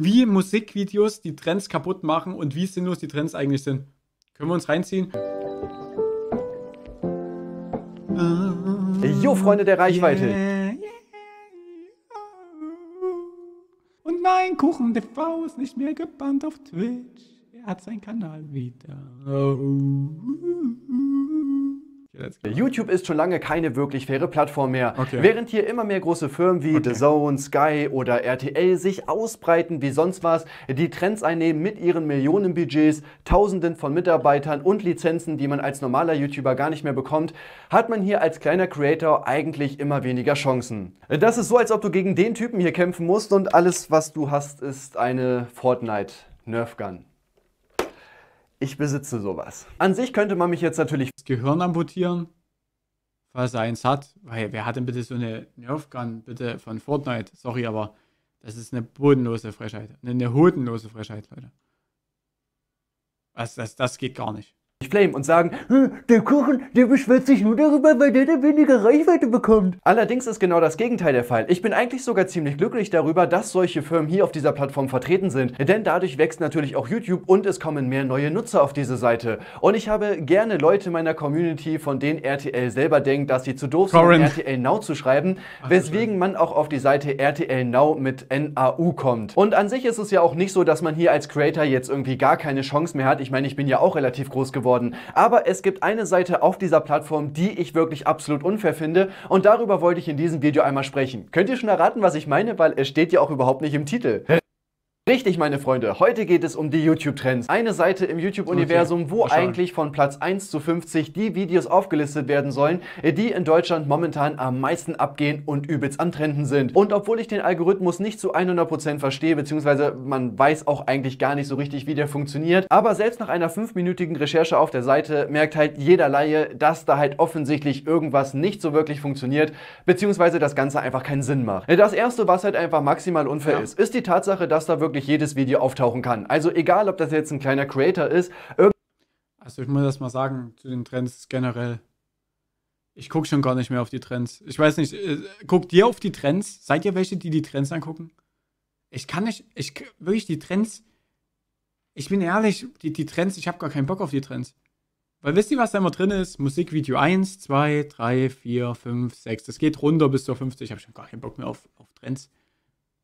wie Musikvideos die Trends kaputt machen und wie sinnlos die Trends eigentlich sind. Können wir uns reinziehen? Jo, Freunde der Reichweite. Yeah, Und nein, Kuchen TV ist nicht mehr gebannt auf Twitch. Er hat seinen Kanal wieder. Oh. YouTube ist schon lange keine wirklich faire Plattform mehr. Okay. Während hier immer mehr große Firmen wie okay. The Zone, Sky oder RTL sich ausbreiten wie sonst was, die Trends einnehmen mit ihren Millionenbudgets, Tausenden von Mitarbeitern und Lizenzen, die man als normaler YouTuber gar nicht mehr bekommt, hat man hier als kleiner Creator eigentlich immer weniger Chancen. Das ist so, als ob du gegen den Typen hier kämpfen musst und alles, was du hast, ist eine Fortnite nerfgun ich besitze sowas. An sich könnte man mich jetzt natürlich das Gehirn amputieren, falls er eins hat. Weil wer hat denn bitte so eine Nerfgun bitte von Fortnite? Sorry, aber das ist eine bodenlose Frechheit. Eine hodenlose Frechheit, Leute. Also das, das geht gar nicht nicht Flame und sagen, der Kuchen, der beschwert sich nur darüber, weil der da weniger Reichweite bekommt. Allerdings ist genau das Gegenteil der Fall. Ich bin eigentlich sogar ziemlich glücklich darüber, dass solche Firmen hier auf dieser Plattform vertreten sind, denn dadurch wächst natürlich auch YouTube und es kommen mehr neue Nutzer auf diese Seite. Und ich habe gerne Leute meiner Community, von denen RTL selber denkt, dass sie zu doof sind, RTL Now zu schreiben, weswegen man auch auf die Seite RTL Now mit NAU kommt. Und an sich ist es ja auch nicht so, dass man hier als Creator jetzt irgendwie gar keine Chance mehr hat. Ich meine, ich bin ja auch relativ groß geworden worden. Aber es gibt eine Seite auf dieser Plattform, die ich wirklich absolut unfair finde und darüber wollte ich in diesem Video einmal sprechen. Könnt ihr schon erraten, was ich meine, weil es steht ja auch überhaupt nicht im Titel. Richtig, meine Freunde, heute geht es um die YouTube-Trends. Eine Seite im YouTube-Universum, wo eigentlich von Platz 1 zu 50 die Videos aufgelistet werden sollen, die in Deutschland momentan am meisten abgehen und übelst am antrenden sind. Und obwohl ich den Algorithmus nicht zu 100% verstehe, beziehungsweise man weiß auch eigentlich gar nicht so richtig, wie der funktioniert, aber selbst nach einer 5-minütigen Recherche auf der Seite merkt halt jeder Laie, dass da halt offensichtlich irgendwas nicht so wirklich funktioniert, beziehungsweise das Ganze einfach keinen Sinn macht. Das Erste, was halt einfach maximal unfair ja. ist, ist die Tatsache, dass da wirklich wirklich jedes Video auftauchen kann. Also egal, ob das jetzt ein kleiner Creator ist. Also ich muss das mal sagen, zu den Trends generell. Ich gucke schon gar nicht mehr auf die Trends. Ich weiß nicht, äh, guckt ihr auf die Trends? Seid ihr welche, die die Trends angucken? Ich kann nicht, ich wirklich die Trends. Ich bin ehrlich, die, die Trends, ich habe gar keinen Bock auf die Trends. Weil wisst ihr, was da immer drin ist? Musikvideo 1, 2, 3, 4, 5, 6. Das geht runter bis zur 50. Ich habe schon gar keinen Bock mehr auf, auf Trends.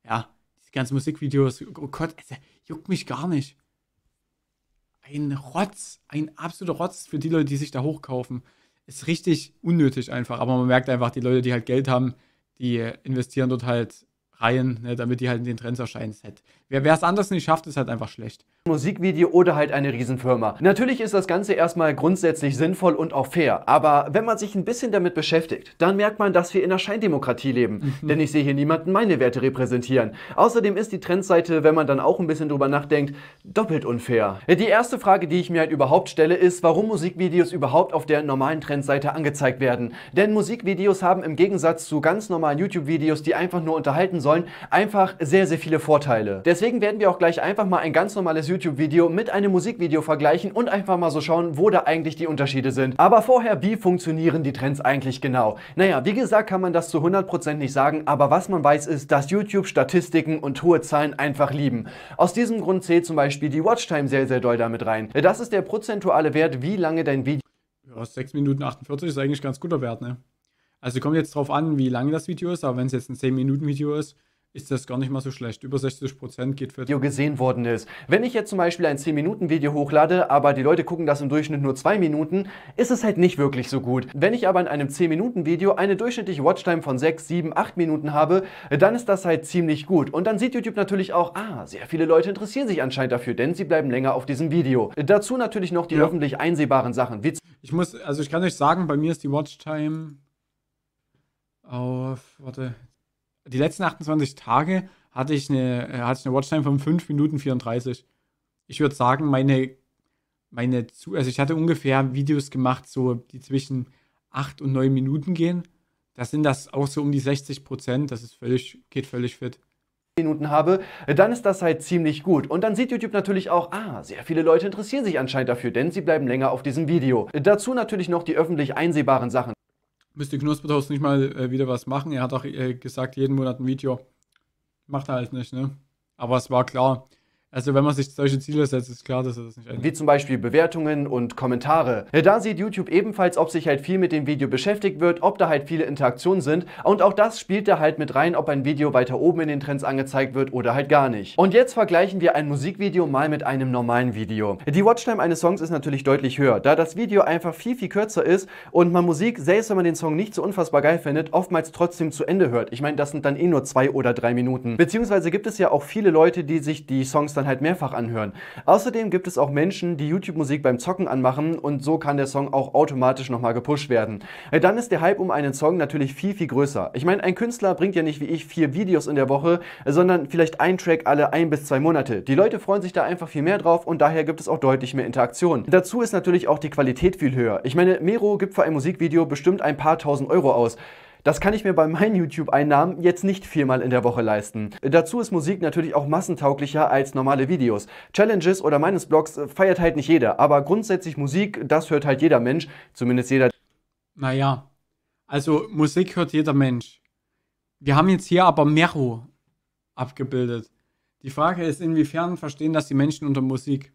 Ja, ganzen Musikvideos, oh Gott, es juckt mich gar nicht. Ein Rotz, ein absoluter Rotz für die Leute, die sich da hochkaufen. Ist richtig unnötig einfach, aber man merkt einfach, die Leute, die halt Geld haben, die investieren dort halt Reihen, ne, damit die halt in den Trends erscheinen. Set. Halt- wer es anders nicht schafft, ist halt einfach schlecht. Musikvideo oder halt eine Riesenfirma. Natürlich ist das Ganze erstmal grundsätzlich sinnvoll und auch fair, aber wenn man sich ein bisschen damit beschäftigt, dann merkt man, dass wir in einer Scheindemokratie leben. Mhm. Denn ich sehe hier niemanden meine Werte repräsentieren. Außerdem ist die Trendseite, wenn man dann auch ein bisschen drüber nachdenkt, doppelt unfair. Die erste Frage, die ich mir halt überhaupt stelle, ist, warum Musikvideos überhaupt auf der normalen Trendseite angezeigt werden. Denn Musikvideos haben im Gegensatz zu ganz normalen YouTube-Videos, die einfach nur unterhalten sollen, einfach sehr, sehr viele Vorteile. Deswegen werden wir auch gleich einfach mal ein ganz normales YouTube-Video mit einem Musikvideo vergleichen und einfach mal so schauen, wo da eigentlich die Unterschiede sind. Aber vorher, wie funktionieren die Trends eigentlich genau? Naja, wie gesagt, kann man das zu 100% nicht sagen, aber was man weiß ist, dass YouTube Statistiken und hohe Zahlen einfach lieben. Aus diesem Grund zählt zum Beispiel die Watchtime sehr, sehr doll damit rein. Das ist der prozentuale Wert, wie lange dein Video... Ja, 6 Minuten 48 ist eigentlich ein ganz guter Wert, ne? Also kommt jetzt drauf an, wie lang das Video ist, aber wenn es jetzt ein 10-Minuten-Video ist, ist das gar nicht mal so schlecht. Über 60 geht für Video gesehen worden ist. Wenn ich jetzt zum Beispiel ein 10-Minuten-Video hochlade, aber die Leute gucken das im Durchschnitt nur 2 Minuten, ist es halt nicht wirklich so gut. Wenn ich aber in einem 10-Minuten-Video eine durchschnittliche Watchtime von 6, 7, 8 Minuten habe, dann ist das halt ziemlich gut. Und dann sieht YouTube natürlich auch, ah, sehr viele Leute interessieren sich anscheinend dafür, denn sie bleiben länger auf diesem Video. Dazu natürlich noch die ja. öffentlich einsehbaren Sachen. ich muss, also ich kann euch sagen, bei mir ist die Watchtime auf, warte, die letzten 28 Tage hatte ich eine, äh, hatte ich eine Watchtime von 5 Minuten 34. Ich würde sagen, meine, meine, also ich hatte ungefähr Videos gemacht, so die zwischen 8 und 9 Minuten gehen. Da sind das auch so um die 60 Prozent. Das ist völlig, geht völlig fit. Minuten habe, dann ist das halt ziemlich gut. Und dann sieht YouTube natürlich auch, ah, sehr viele Leute interessieren sich anscheinend dafür, denn sie bleiben länger auf diesem Video. Dazu natürlich noch die öffentlich einsehbaren Sachen müsste Knuspertoast nicht mal äh, wieder was machen. Er hat auch äh, gesagt, jeden Monat ein Video. Macht er halt nicht, ne? Aber es war klar, also wenn man sich solche Ziele setzt, ist klar, dass er das nicht ändert. Wie zum Beispiel Bewertungen und Kommentare. Da sieht YouTube ebenfalls, ob sich halt viel mit dem Video beschäftigt wird, ob da halt viele Interaktionen sind und auch das spielt da halt mit rein, ob ein Video weiter oben in den Trends angezeigt wird oder halt gar nicht. Und jetzt vergleichen wir ein Musikvideo mal mit einem normalen Video. Die Watchtime eines Songs ist natürlich deutlich höher, da das Video einfach viel, viel kürzer ist und man Musik, selbst wenn man den Song nicht so unfassbar geil findet, oftmals trotzdem zu Ende hört. Ich meine, das sind dann eh nur zwei oder drei Minuten. Beziehungsweise gibt es ja auch viele Leute, die sich die Songs dann man halt mehrfach anhören. Außerdem gibt es auch Menschen, die YouTube-Musik beim Zocken anmachen und so kann der Song auch automatisch nochmal gepusht werden. Äh, dann ist der Hype um einen Song natürlich viel, viel größer. Ich meine, ein Künstler bringt ja nicht wie ich vier Videos in der Woche, äh, sondern vielleicht ein Track alle ein bis zwei Monate. Die Leute freuen sich da einfach viel mehr drauf und daher gibt es auch deutlich mehr Interaktion. Dazu ist natürlich auch die Qualität viel höher. Ich meine, Mero gibt für ein Musikvideo bestimmt ein paar tausend Euro aus. Das kann ich mir bei meinen YouTube-Einnahmen jetzt nicht viermal in der Woche leisten. Dazu ist Musik natürlich auch massentauglicher als normale Videos. Challenges oder meines Blogs äh, feiert halt nicht jeder, aber grundsätzlich Musik, das hört halt jeder Mensch, zumindest jeder. Naja, also Musik hört jeder Mensch. Wir haben jetzt hier aber Mero abgebildet. Die Frage ist, inwiefern verstehen das die Menschen unter Musik?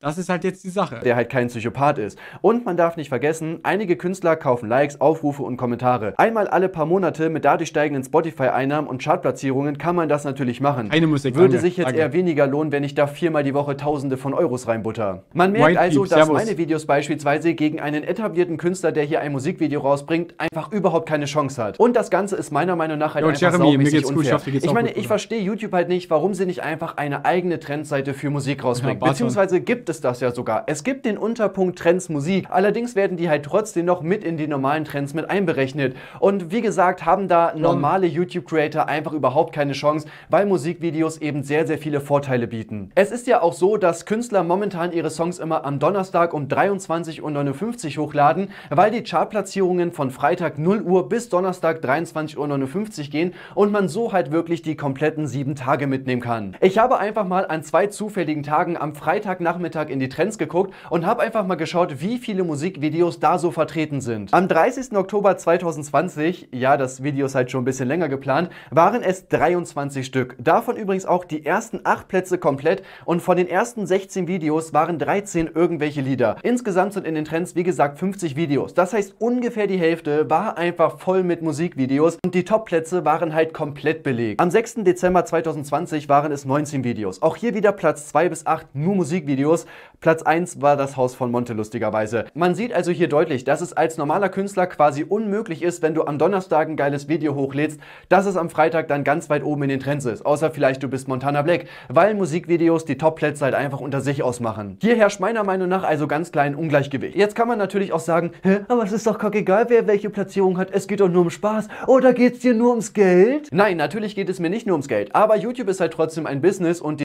Das ist halt jetzt die Sache. Der halt kein Psychopath ist. Und man darf nicht vergessen, einige Künstler kaufen Likes, Aufrufe und Kommentare. Einmal alle paar Monate mit dadurch steigenden Spotify-Einnahmen und Chartplatzierungen kann man das natürlich machen. Eine Musik. Würde danke, sich jetzt danke. eher weniger lohnen, wenn ich da viermal die Woche Tausende von Euros reinbutter. Man merkt White also, Deep, dass Servus. meine Videos beispielsweise gegen einen etablierten Künstler, der hier ein Musikvideo rausbringt, einfach überhaupt keine Chance hat. Und das Ganze ist meiner Meinung nach halt jo, einfach Jeremy, mir geht's unfair. Gut, ich, geht's ich meine, gut, ich verstehe YouTube halt nicht, warum sie nicht einfach eine eigene Trendseite für Musik rausbringt. Ja, beziehungsweise gibt gibt es das ja sogar. Es gibt den Unterpunkt Trends Musik, allerdings werden die halt trotzdem noch mit in die normalen Trends mit einberechnet. Und wie gesagt, haben da normale YouTube-Creator einfach überhaupt keine Chance, weil Musikvideos eben sehr, sehr viele Vorteile bieten. Es ist ja auch so, dass Künstler momentan ihre Songs immer am Donnerstag um 23.59 Uhr hochladen, weil die Chartplatzierungen von Freitag 0 Uhr bis Donnerstag 23.59 Uhr gehen und man so halt wirklich die kompletten sieben Tage mitnehmen kann. Ich habe einfach mal an zwei zufälligen Tagen am Freitagnachmittag Freitag in die Trends geguckt und habe einfach mal geschaut, wie viele Musikvideos da so vertreten sind. Am 30. Oktober 2020, ja, das Video ist halt schon ein bisschen länger geplant, waren es 23 Stück. Davon übrigens auch die ersten 8 Plätze komplett und von den ersten 16 Videos waren 13 irgendwelche Lieder. Insgesamt sind in den Trends, wie gesagt, 50 Videos. Das heißt, ungefähr die Hälfte war einfach voll mit Musikvideos und die Top-Plätze waren halt komplett belegt. Am 6. Dezember 2020 waren es 19 Videos. Auch hier wieder Platz 2 bis 8 nur Musikvideos. Platz 1 war das Haus von Monte lustigerweise. Man sieht also hier deutlich, dass es als normaler Künstler quasi unmöglich ist, wenn du am Donnerstag ein geiles Video hochlädst, dass es am Freitag dann ganz weit oben in den Trends ist. Außer vielleicht du bist Montana Black, weil Musikvideos die Top-Plätze halt einfach unter sich ausmachen. Hier herrscht meiner Meinung nach also ganz klein Ungleichgewicht. Jetzt kann man natürlich auch sagen, Hä, aber es ist doch kackegal, wer welche Platzierung hat, es geht doch nur um Spaß. Oder geht's dir nur ums Geld? Nein, natürlich geht es mir nicht nur ums Geld, aber YouTube ist halt trotzdem ein Business und die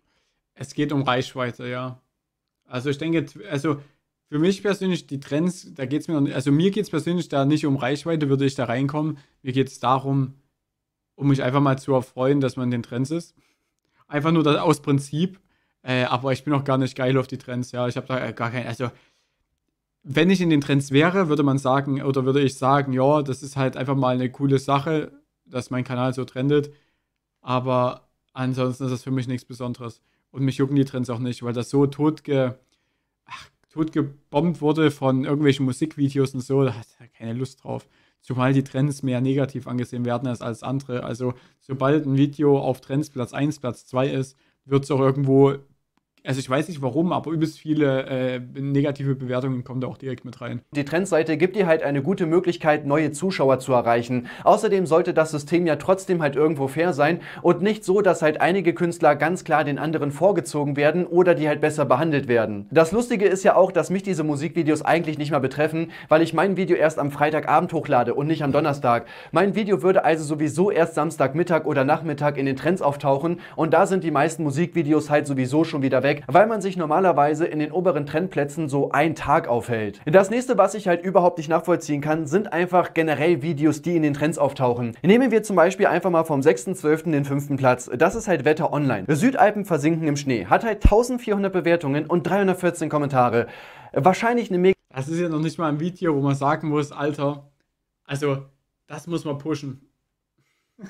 es geht um Reichweite, ja. Also ich denke, also für mich persönlich, die Trends, da geht es mir, nicht, also mir geht es persönlich da nicht um Reichweite, würde ich da reinkommen. Mir geht es darum, um mich einfach mal zu erfreuen, dass man in den Trends ist. Einfach nur das, aus Prinzip. Äh, aber ich bin auch gar nicht geil auf die Trends, ja. Ich habe da äh, gar keinen. also wenn ich in den Trends wäre, würde man sagen, oder würde ich sagen, ja, das ist halt einfach mal eine coole Sache, dass mein Kanal so trendet. Aber ansonsten ist das für mich nichts Besonderes. Und mich jucken die Trends auch nicht, weil das so totge, ach, totgebombt wurde von irgendwelchen Musikvideos und so. Da hat er keine Lust drauf. Zumal die Trends mehr negativ angesehen werden als alles andere. Also, sobald ein Video auf Trends Platz 1, Platz 2 ist, wird es auch irgendwo also ich weiß nicht warum, aber übelst viele äh, negative Bewertungen kommen da auch direkt mit rein. Die Trendseite gibt dir halt eine gute Möglichkeit, neue Zuschauer zu erreichen. Außerdem sollte das System ja trotzdem halt irgendwo fair sein und nicht so, dass halt einige Künstler ganz klar den anderen vorgezogen werden oder die halt besser behandelt werden. Das Lustige ist ja auch, dass mich diese Musikvideos eigentlich nicht mal betreffen, weil ich mein Video erst am Freitagabend hochlade und nicht am Donnerstag. Mein Video würde also sowieso erst Samstagmittag oder Nachmittag in den Trends auftauchen und da sind die meisten Musikvideos halt sowieso schon wieder weg weg, weil man sich normalerweise in den oberen Trendplätzen so einen Tag aufhält. Das nächste, was ich halt überhaupt nicht nachvollziehen kann, sind einfach generell Videos, die in den Trends auftauchen. Nehmen wir zum Beispiel einfach mal vom 6.12. den 5. Platz. Das ist halt Wetter online. Südalpen versinken im Schnee. Hat halt 1400 Bewertungen und 314 Kommentare. Wahrscheinlich eine mega... Das ist ja noch nicht mal ein Video, wo man sagen muss, Alter, also das muss man pushen.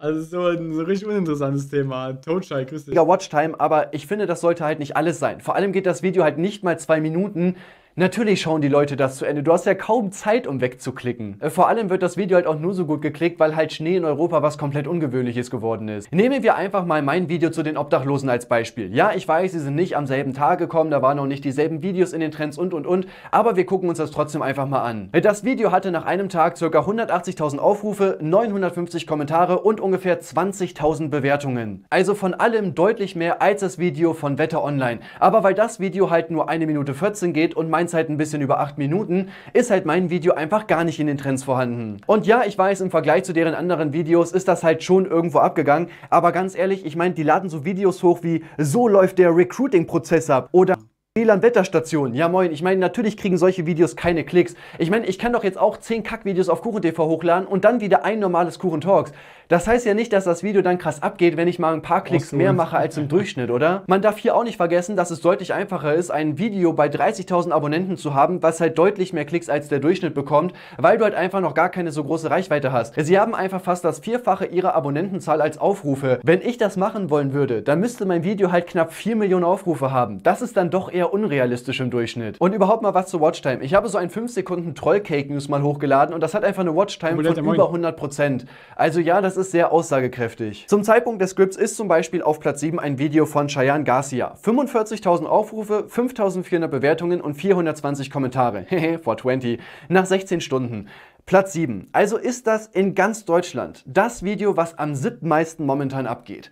Also so ein so richtig uninteressantes Thema. Toadschei, grüß dich. Watchtime, aber ich finde, das sollte halt nicht alles sein. Vor allem geht das Video halt nicht mal zwei Minuten. Natürlich schauen die Leute das zu Ende. Du hast ja kaum Zeit, um wegzuklicken. Äh, vor allem wird das Video halt auch nur so gut geklickt, weil halt Schnee in Europa was komplett Ungewöhnliches geworden ist. Nehmen wir einfach mal mein Video zu den Obdachlosen als Beispiel. Ja, ich weiß, sie sind nicht am selben Tag gekommen, da waren noch nicht dieselben Videos in den Trends und und und, aber wir gucken uns das trotzdem einfach mal an. Äh, das Video hatte nach einem Tag ca. 180.000 Aufrufe, 950 Kommentare und ungefähr 20.000 Bewertungen. Also von allem deutlich mehr als das Video von Wetter Online. Aber weil das Video halt nur eine Minute 14 geht und mein meins halt ein bisschen über 8 Minuten, ist halt mein Video einfach gar nicht in den Trends vorhanden. Und ja, ich weiß, im Vergleich zu deren anderen Videos ist das halt schon irgendwo abgegangen, aber ganz ehrlich, ich meine, die laden so Videos hoch wie so läuft der Recruiting-Prozess ab oder wlan wetterstation Ja moin, ich meine, natürlich kriegen solche Videos keine Klicks. Ich meine, ich kann doch jetzt auch 10 Kack-Videos auf KuchenTV hochladen und dann wieder ein normales Kuchen Talks. Das heißt ja nicht, dass das Video dann krass abgeht, wenn ich mal ein paar Klicks mehr mache als im Durchschnitt, oder? Man darf hier auch nicht vergessen, dass es deutlich einfacher ist, ein Video bei 30.000 Abonnenten zu haben, was halt deutlich mehr Klicks als der Durchschnitt bekommt, weil du halt einfach noch gar keine so große Reichweite hast. Sie haben einfach fast das Vierfache ihrer Abonnentenzahl als Aufrufe. Wenn ich das machen wollen würde, dann müsste mein Video halt knapp 4 Millionen Aufrufe haben. Das ist dann doch eher unrealistisch im Durchschnitt. Und überhaupt mal was zu Watchtime. Ich habe so einen 5 Sekunden Troll Cake News mal hochgeladen und das hat einfach eine Watchtime von über 100%. Also ja, das ist sehr aussagekräftig. Zum Zeitpunkt des Scripts ist zum Beispiel auf Platz 7 ein Video von Cheyenne Garcia. 45.000 Aufrufe, 5.400 Bewertungen und 420 Kommentare. Hehe, 20. Nach 16 Stunden. Platz 7. Also ist das in ganz Deutschland das Video, was am siebtmeisten momentan abgeht.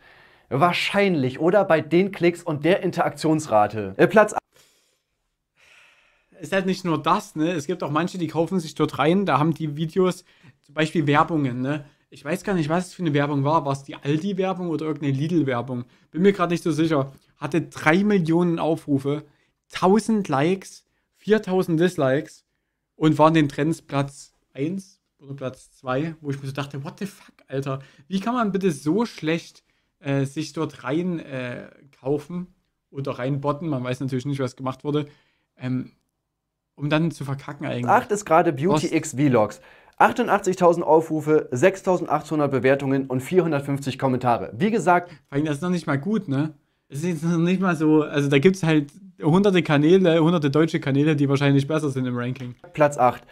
Wahrscheinlich, oder? Bei den Klicks und der Interaktionsrate. Äh, Platz Es ist halt nicht nur das, ne? Es gibt auch manche, die kaufen sich dort rein, da haben die Videos zum Beispiel Werbungen, ne? ich weiß gar nicht, was es für eine Werbung war. War es die Aldi-Werbung oder irgendeine Lidl-Werbung? Bin mir gerade nicht so sicher. Hatte 3 Millionen Aufrufe, 1000 Likes, 4000 Dislikes und war in den Trends Platz 1 oder Platz 2, wo ich mir so dachte, what the fuck, Alter? Wie kann man bitte so schlecht äh, sich dort rein äh, kaufen oder reinbotten? Man weiß natürlich nicht, was gemacht wurde. Ähm, um dann zu verkacken eigentlich. Acht ist gerade Beauty X Vlogs. 88.000 Aufrufe, 6.800 Bewertungen und 450 Kommentare. Wie gesagt... Das ist noch nicht mal gut, ne? Es ist noch nicht mal so... Also da gibt es halt hunderte Kanäle, hunderte deutsche Kanäle, die wahrscheinlich besser sind im Ranking. Platz 8.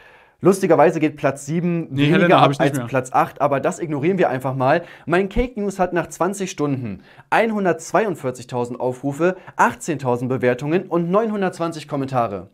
Lustigerweise geht Platz 7 nee, weniger Helena, ab als mehr. Platz 8, aber das ignorieren wir einfach mal. Mein Cake News hat nach 20 Stunden 142.000 Aufrufe, 18.000 Bewertungen und 920 Kommentare.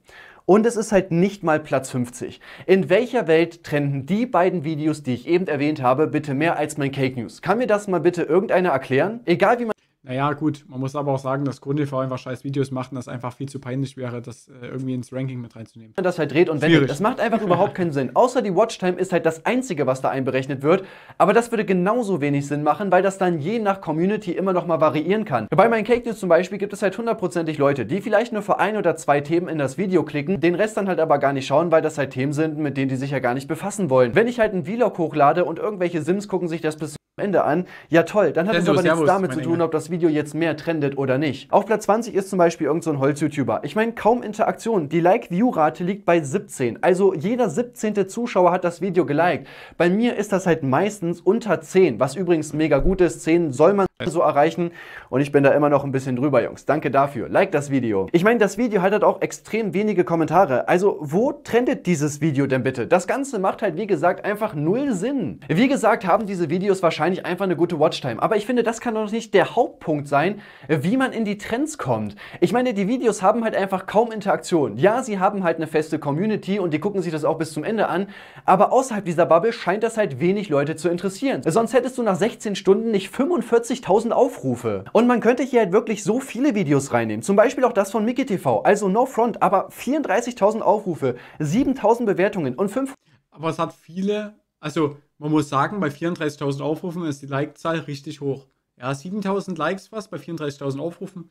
Und es ist halt nicht mal Platz 50. In welcher Welt trennen die beiden Videos, die ich eben erwähnt habe, bitte mehr als mein Cake News? Kann mir das mal bitte irgendeiner erklären? Egal wie man naja, gut, man muss aber auch sagen, dass GrundTV einfach scheiß Videos macht und das einfach viel zu peinlich wäre, das äh, irgendwie ins Ranking mit reinzunehmen. Wenn das halt dreht und wendet, das macht einfach überhaupt keinen Sinn. Außer die Watchtime ist halt das Einzige, was da einberechnet wird. Aber das würde genauso wenig Sinn machen, weil das dann je nach Community immer noch mal variieren kann. Bei meinen Cake News zum Beispiel gibt es halt hundertprozentig Leute, die vielleicht nur für ein oder zwei Themen in das Video klicken, den Rest dann halt aber gar nicht schauen, weil das halt Themen sind, mit denen die sich ja gar nicht befassen wollen. Wenn ich halt einen Vlog hochlade und irgendwelche Sims gucken sich das bis Ende an. Ja toll, dann hat es aber nichts damit zu tun, ob das Video jetzt mehr trendet oder nicht. Auf Platz 20 ist zum Beispiel irgendein so Holz-YouTuber. Ich meine, kaum Interaktion. Die Like-View-Rate liegt bei 17. Also jeder 17. Zuschauer hat das Video geliked. Bei mir ist das halt meistens unter 10, was übrigens mega gut ist. 10 soll man also so erreichen und ich bin da immer noch ein bisschen drüber, Jungs. Danke dafür. Like das Video. Ich meine, das Video hat halt auch extrem wenige Kommentare. Also wo trendet dieses Video denn bitte? Das Ganze macht halt, wie gesagt, einfach null Sinn. Wie gesagt, haben diese Videos wahrscheinlich wahrscheinlich einfach eine gute Watchtime. Aber ich finde, das kann doch nicht der Hauptpunkt sein, wie man in die Trends kommt. Ich meine, die Videos haben halt einfach kaum Interaktion. Ja, sie haben halt eine feste Community und die gucken sich das auch bis zum Ende an, aber außerhalb dieser Bubble scheint das halt wenig Leute zu interessieren. Sonst hättest du nach 16 Stunden nicht 45.000 Aufrufe. Und man könnte hier halt wirklich so viele Videos reinnehmen. Zum Beispiel auch das von Mickey TV. Also no front, aber 34.000 Aufrufe, 7.000 Bewertungen und 5... Aber es hat viele, also man muss sagen, bei 34.000 Aufrufen ist die Like-Zahl richtig hoch. Ja, 7.000 Likes fast bei 34.000 Aufrufen.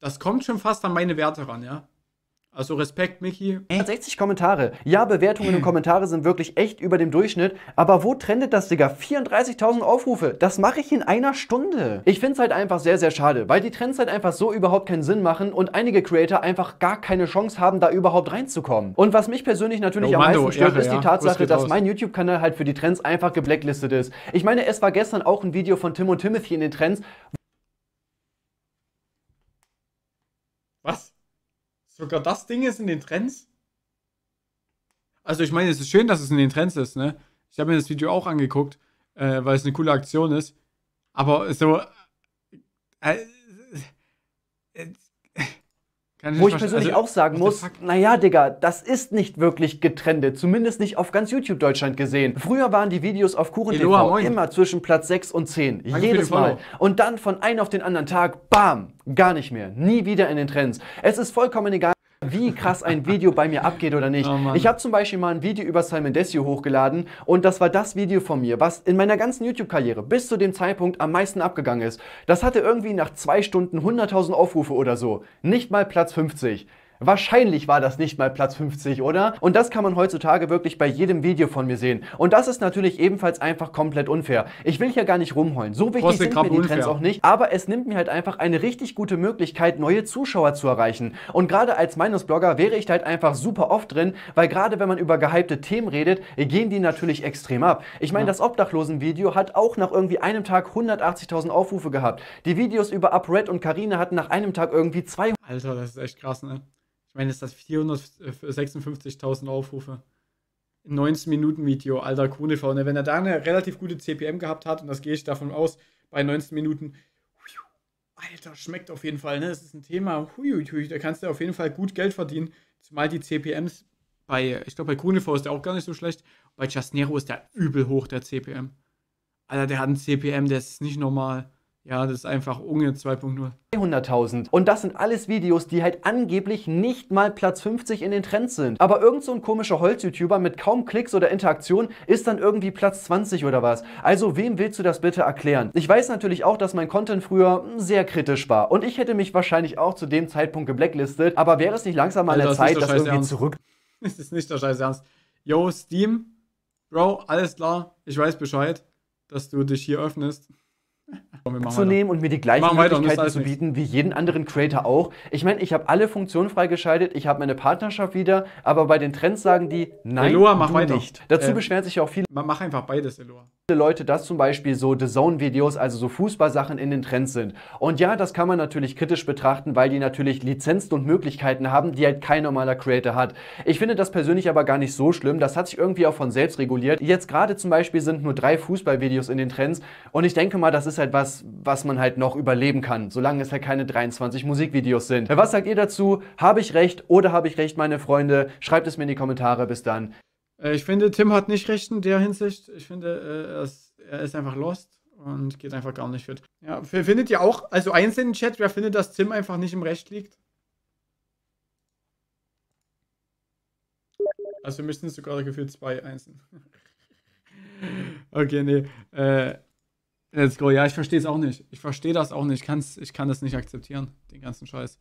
Das kommt schon fast an meine Werte ran, ja. Also Respekt, Michi. 60 äh. Kommentare. Ja, Bewertungen und Kommentare sind wirklich echt über dem Durchschnitt. Aber wo trendet das, Digga? 34.000 Aufrufe. Das mache ich in einer Stunde. Ich finde es halt einfach sehr, sehr schade, weil die Trends halt einfach so überhaupt keinen Sinn machen und einige Creator einfach gar keine Chance haben, da überhaupt reinzukommen. Und was mich persönlich natürlich no, am meisten stört, ja, ist die Tatsache, dass mein YouTube-Kanal halt für die Trends einfach geblacklistet ist. Ich meine, es war gestern auch ein Video von Tim und Timothy in den Trends. Was? Sogar das Ding ist in den Trends? Also ich meine, es ist schön, dass es in den Trends ist, ne? Ich habe mir das Video auch angeguckt, äh, weil es eine coole Aktion ist. Aber so. Äh, äh, kann wo ich, persönlich also, auch sagen muss, naja, Digga, das ist nicht wirklich getrendet. Zumindest nicht auf ganz YouTube Deutschland gesehen. Früher waren die Videos auf Kuchen TV immer zwischen Platz 6 und 10. Danke jedes Mal. Und dann von einem auf den anderen Tag, bam, gar nicht mehr. Nie wieder in den Trends. Es ist vollkommen egal, wie krass ein Video bei mir abgeht oder nicht. Oh ich habe zum Beispiel mal ein Video über Simon Desio hochgeladen und das war das Video von mir, was in meiner ganzen YouTube-Karriere bis zu dem Zeitpunkt am meisten abgegangen ist. Das hatte irgendwie nach zwei Stunden 100.000 Aufrufe oder so. Nicht mal Platz 50. Wahrscheinlich war das nicht mal Platz 50, oder? Und das kann man heutzutage wirklich bei jedem Video von mir sehen. Und das ist natürlich ebenfalls einfach komplett unfair. Ich will hier gar nicht rumheulen. So wichtig sind mir die unfair. Trends auch nicht. Aber es nimmt mir halt einfach eine richtig gute Möglichkeit, neue Zuschauer zu erreichen. Und gerade als Meinungsblogger wäre ich da halt einfach super oft drin, weil gerade wenn man über gehypte Themen redet, gehen die natürlich extrem ab. Ich meine, ja. das Obdachlosen-Video hat auch nach irgendwie einem Tag 180.000 Aufrufe gehabt. Die Videos über UpRed und Karina hatten nach einem Tag irgendwie 200. Alter, das ist echt krass, ne? Ich meine, ist das 456.000 Aufrufe. 19 Minuten Video, alter Kuhnefau. Ne? Wenn er da eine relativ gute CPM gehabt hat, und das gehe ich davon aus, bei 19 Minuten, alter, schmeckt auf jeden Fall, ne? Das ist ein Thema, hui, hui, da kannst du auf jeden Fall gut Geld verdienen. Zumal die CPMs bei, ich glaube, bei Kuhnefau ist der auch gar nicht so schlecht. Bei Chasnero ist der übel hoch, der CPM. Alter, der hat einen CPM, der ist nicht normal. Ja, das ist einfach Unge 2.0. 300.000. Und das sind alles Videos, die halt angeblich nicht mal Platz 50 in den Trends sind. Aber irgend so ein komischer Holz-YouTuber mit kaum Klicks oder Interaktion ist dann irgendwie Platz 20 oder was. Also wem willst du das bitte erklären? Ich weiß natürlich auch, dass mein Content früher hm, sehr kritisch war. Und ich hätte mich wahrscheinlich auch zu dem Zeitpunkt geblacklistet. Aber wäre es nicht langsam an also, der Zeit, das irgendwie ernst. zurück... Das ist nicht der Scheiß ernst. Yo, Steam, Bro, alles klar. Ich weiß Bescheid, dass du dich hier öffnest zu nehmen und mir die gleichen Möglichkeiten zu bieten wie jeden anderen Creator auch. Ich meine, ich habe alle Funktionen freigeschaltet, ich habe meine Partnerschaft wieder, aber bei den Trends sagen die, nein, Eloa, mach weiter. nicht. Dazu äh, beschweren sich auch viele. Mach einfach beides, Eloa. Viele Leute, dass zum Beispiel so The Zone-Videos, also so Fußballsachen in den Trends sind. Und ja, das kann man natürlich kritisch betrachten, weil die natürlich Lizenzen und Möglichkeiten haben, die halt kein normaler Creator hat. Ich finde das persönlich aber gar nicht so schlimm. Das hat sich irgendwie auch von selbst reguliert. Jetzt gerade zum Beispiel sind nur drei Fußballvideos in den Trends und ich denke mal, das ist halt was, das, was man halt noch überleben kann, solange es halt keine 23 Musikvideos sind. Was sagt ihr dazu? Habe ich recht oder habe ich recht, meine Freunde? Schreibt es mir in die Kommentare. Bis dann. Äh, ich finde, Tim hat nicht recht in der Hinsicht. Ich finde, äh, er ist einfach lost und geht einfach gar nicht fit. Ja, findet ihr auch, also eins in den Chat, wer findet, dass Tim einfach nicht im Recht liegt? Also für mich sind es sogar gefühlt zwei Einsen. okay, nee. Äh, Let's go. Ja, ich verstehe es auch nicht. Ich verstehe das auch nicht. Ich, kann's, ich kann das nicht akzeptieren, den ganzen Scheiß.